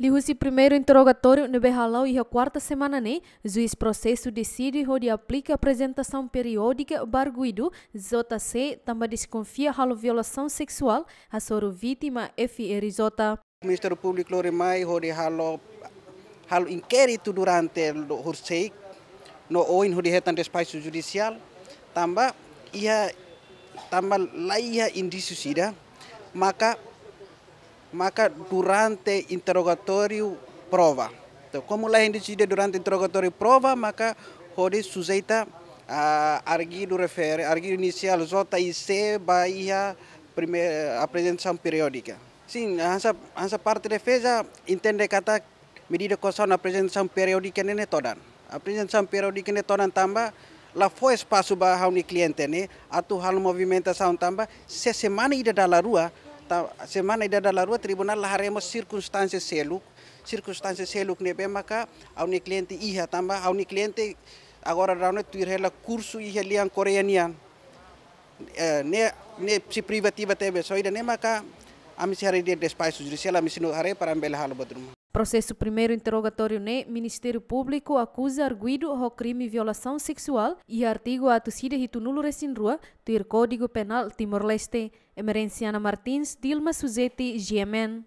Lihusi primeiro interrogatório no Behalau e a quarta semana ne, juiz processo decide de aplica apresentação periódica barguido, zota C, também desconfia halo violação sexual, a soro vítima F. Rizota. O Ministério Público Loremai, onde halo, halo inquérito durante o Hursei, no oin onde retan despacho judicial, também ia tamba lá ia indício maka maka durante interrogatório prova. Então, como lá a gente decide durante interrogatório prova, maka hori sujeita a arguido refere, arguido inicial JIC Bahia primeira apresentação periódica. Sim, essa, essa parte de defesa entende kata medida coação na apresentação periódica nene toda. A apresentação periódica nene toda também lá foi espaço para o cliente, né? Atual movimentação também, se semana ida da rua, ta semana da la rua tribunal haremos circunstansi seluk circunstansi seluk nebe maka au ne cliente iha tamba au ne cliente agora raune tuir hela curso iha lian koreanian e, ne ne si privativa tebe ida ne maka ami si hari dia despai judicial ami sinu hari para ambel hal badrum Processo primeiro interrogatório NE, Ministério Público acusa arguido ao crime violação sexual e artigo atusida ritunulo resinrua do Código Penal Timor-Leste. Emerenciana Martins, Dilma Suzete, GMN.